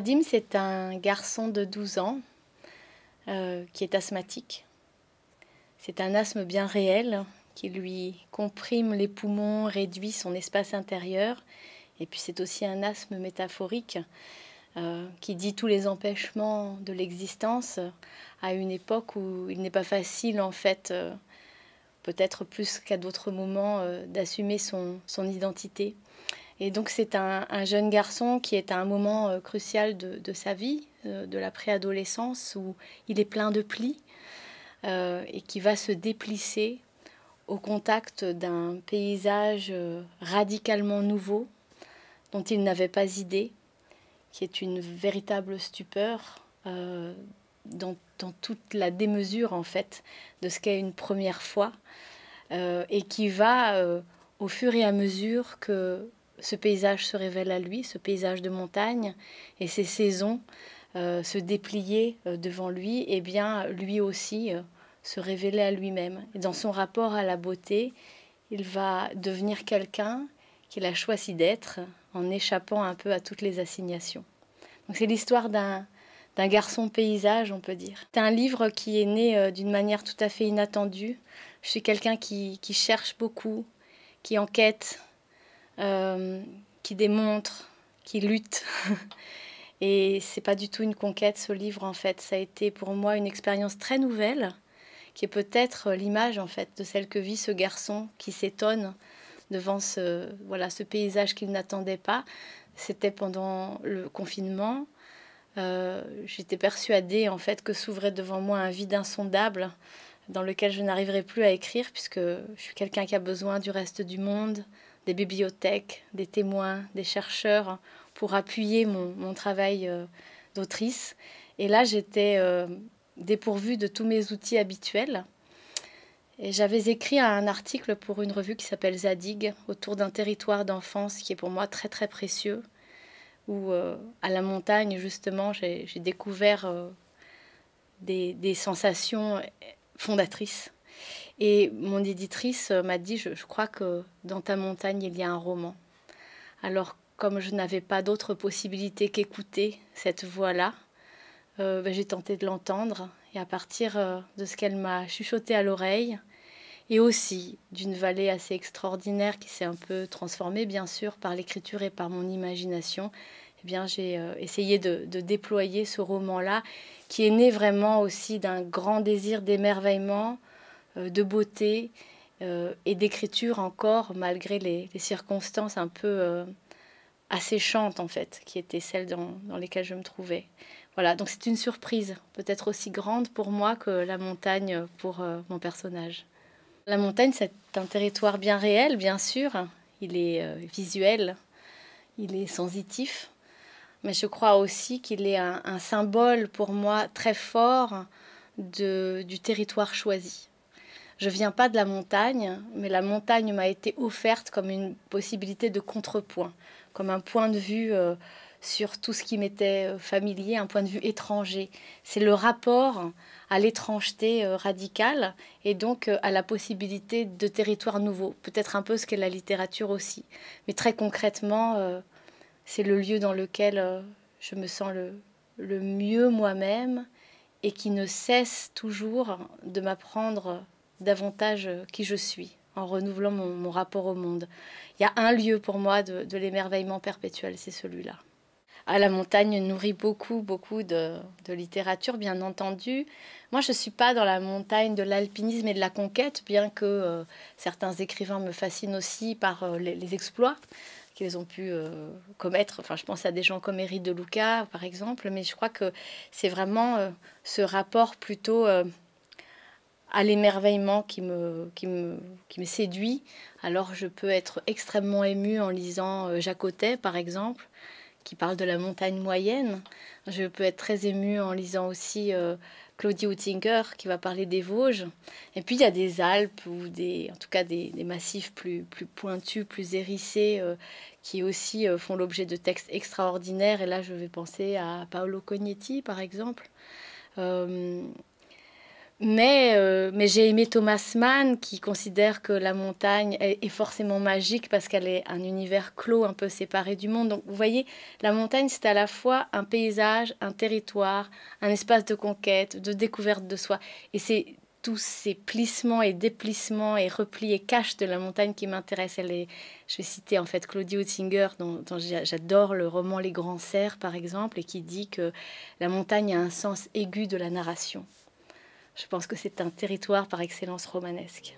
Adim, c'est un garçon de 12 ans euh, qui est asthmatique. C'est un asthme bien réel qui lui comprime les poumons, réduit son espace intérieur. Et puis c'est aussi un asthme métaphorique euh, qui dit tous les empêchements de l'existence à une époque où il n'est pas facile en fait, euh, peut-être plus qu'à d'autres moments, d'assumer son, son identité. Et donc c'est un, jeune garçon qui est à un moment euh, crucial de, sa vie, euh, de la préadolescence, où il est plein de plis euh, et qui va se déplisser au contact d'un paysage radicalement nouveau dont il n'avait pas idée, qui est une véritable stupeur dans, dans, toute la démesure en fait de ce qu'est une première fois et qui va au fur et à mesure que ce paysage se révèle à lui, ce paysage de montagne et ses saisons euh, se déplier euh, devant lui, et eh bien lui aussi euh, se révéler à lui-même. Et dans son rapport à la beauté, il va devenir quelqu'un qu'il a choisi d'être en échappant un peu à toutes les assignations. Donc c'est l'histoire d'un d'un garçon paysage, on peut dire. C'est un livre qui est né d'une manière tout à fait inattendue. Je suis quelqu'un qui, qui cherche beaucoup, qui enquête, euh, qui démontre, qui lutte. Et c'est pas du tout une conquête ce livre en fait. Ça a été pour moi une expérience très nouvelle, qui est peut-être l'image en fait de celle que vit ce garçon qui s'étonne devant ce voilà ce paysage qu'il n'attendait pas. C'était pendant le confinement. Euh, j'étais persuadée en fait que s'ouvrait devant moi un vide insondable dans lequel je n'arriverais plus à écrire puisque je suis quelqu'un qui a besoin du reste du monde, des bibliothèques, des témoins, des chercheurs pour appuyer mon, travail euh, d'autrice. Et là, j'étais euh, dépourvue de tous mes outils habituels. Et j'avais écrit un article pour une revue qui s'appelle Zadig autour d'un territoire d'enfance qui est pour moi très très précieux, où euh, à la montagne justement j'ai découvert des sensations fondatrices. Et mon éditrice euh, m'a dit, je, crois que dans ta montagne, il y a un roman. Alors, comme je n'avais pas d'autre possibilité qu'écouter cette voix-là, euh, ben, j'ai tenté de l'entendre. Et à partir euh, de ce qu'elle m'a chuchoté à l'oreille, et aussi d'une vallée assez extraordinaire qui s'est un peu transformée, bien sûr, par l'écriture et par mon imagination, eh bien, j'ai essayé de, déployer ce roman-là, qui est né vraiment aussi d'un grand désir d'émerveillement, euh, de beauté euh, et d'écriture encore, malgré les, circonstances un peu euh, asséchantes, en fait, qui étaient celles dans, lesquelles je me trouvais. Voilà, donc c'est une surprise, peut-être aussi grande pour moi que la montagne pour mon personnage. La montagne, c'est un territoire bien réel, bien sûr. Il est visuel, il est sensitif, mais je crois aussi qu'il est un, symbole pour moi très fort du territoire choisi. Je viens pas de la montagne, mais la montagne m'a été offerte comme une possibilité de contrepoint, comme un point de vue euh, sur tout ce qui m'était euh, familier, un point de vue étranger. C'est le rapport à l'étrangeté euh, radicale et donc à la possibilité de territoires nouveaux, peut-être un peu ce qu'est la littérature aussi. Mais très concrètement, c'est le lieu dans lequel je me sens le mieux moi-même et qui ne cesse toujours de m'apprendre davantage euh, qui je suis en renouvelant mon, rapport au monde. Il y a un lieu pour moi de, l'émerveillement perpétuel, c'est celui-là. la montagne nourrit beaucoup, beaucoup de, littérature, bien entendu. Moi, je ne suis pas dans la montagne de l'alpinisme et de la conquête, bien que euh, certains écrivains me fascinent aussi par euh, les, exploits qu'ils ont pu commettre. Enfin, je pense à des gens comme Éric de Luca, par exemple, mais je crois que c'est vraiment ce rapport plutôt à l'émerveillement qui me, qui, me, qui me séduit. Alors je peux être extrêmement émue en lisant euh, Jacotet, par exemple, qui parle de la montagne moyenne. Je peux être très émue en lisant aussi euh, Claudie Oettinger, qui va parler des Vosges. Et puis il y a des Alpes, ou des, en tout cas des, des massifs plus, plus pointus, plus hérissés, euh, qui aussi font l'objet de textes extraordinaires. Et là, je vais penser à Paolo Cognetti, par exemple. Euh, mais, j'ai aimé Thomas Mann qui considère que la montagne est, forcément magique parce qu'elle est un univers clos, un peu séparé du monde. Donc vous voyez, la montagne, c'est à la fois un paysage, un territoire, un espace de conquête, de découverte de soi. Et c'est tous ces plissements et déplissements et replis et caches de la montagne qui m'intéressent. je vais citer en fait Claudie Oettinger, dont, j'adore le roman Les Grands Cerfs par exemple, et qui dit que la montagne a un sens aigu de la narration. Je pense que c'est un territoire par excellence romanesque.